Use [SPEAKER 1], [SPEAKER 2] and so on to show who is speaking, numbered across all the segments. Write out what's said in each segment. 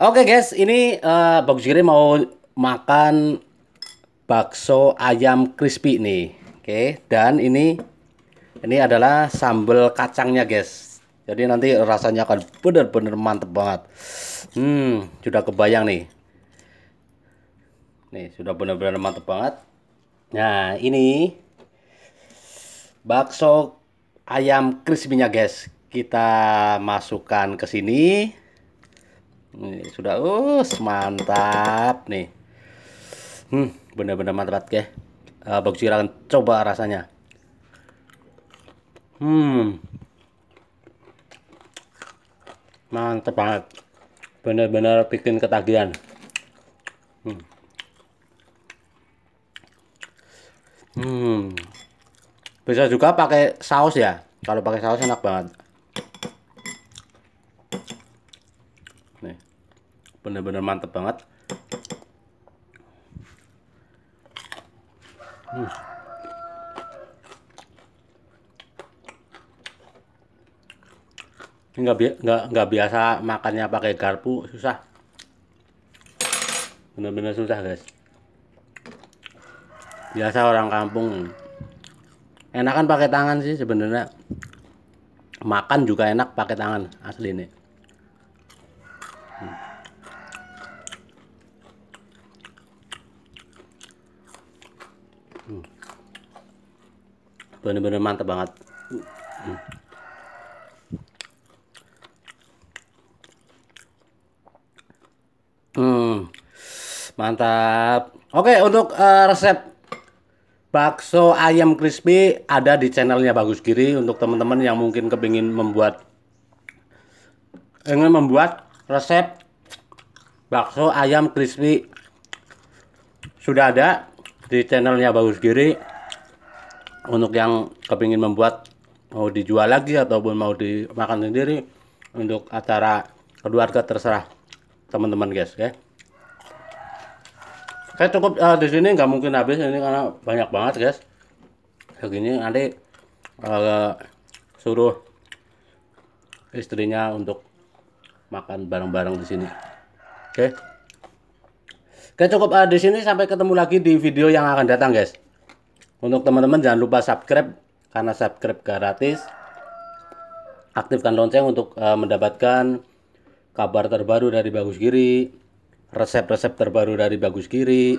[SPEAKER 1] Oke guys, ini uh, Bang Jiri mau makan bakso ayam crispy nih. Oke, dan ini ini adalah sambal kacangnya guys. Jadi nanti rasanya akan benar-benar mantep banget. Hmm, sudah kebayang nih. Nih, sudah benar-benar mantep banget. Nah, ini bakso ayam crispy-nya guys. Kita masukkan ke sini. Nih, sudah us uh, mantap nih. Hmm, benar-benar mantap ya. Uh, bagus akan coba rasanya. Hmm. Mantap banget. Benar-benar bikin ketagihan. Hmm. Hmm. Bisa juga pakai saus ya. Kalau pakai saus enak banget. Nih bener-bener mantep banget hmm. nggak bi nggak nggak biasa makannya pakai garpu susah bener-bener susah guys biasa orang kampung enakan pakai tangan sih sebenarnya makan juga enak pakai tangan asli nih hmm. Hmm. bener-bener mantap banget hmm. hmm. mantap oke untuk uh, resep bakso ayam crispy ada di channelnya Bagus Kiri untuk teman-teman yang mungkin kepingin membuat ingin membuat resep bakso ayam crispy sudah ada di channelnya Bagus Giri untuk yang kepingin membuat mau dijual lagi ataupun mau dimakan sendiri untuk acara keluarga terserah teman-teman guys ya saya cukup uh, di sini nggak mungkin habis ini karena banyak banget guys segini nanti uh, suruh istrinya untuk makan bareng-bareng di sini oke okay. Oke cukup uh, eh, di sini sampai ketemu lagi di video yang akan datang guys. Untuk teman-teman jangan lupa subscribe karena subscribe gratis. Aktifkan lonceng untuk uh, mendapatkan kabar terbaru dari Bagus Giri, resep-resep terbaru dari Bagus Giri,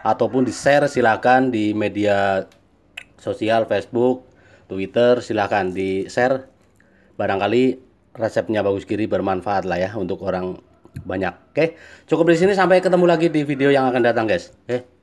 [SPEAKER 1] ataupun di share silakan di media sosial Facebook, Twitter silakan di share. Barangkali resepnya Bagus Giri bermanfaat lah ya untuk orang banyak. Oke, cukup di sini sampai ketemu lagi di video yang akan datang, guys. Oke. Eh.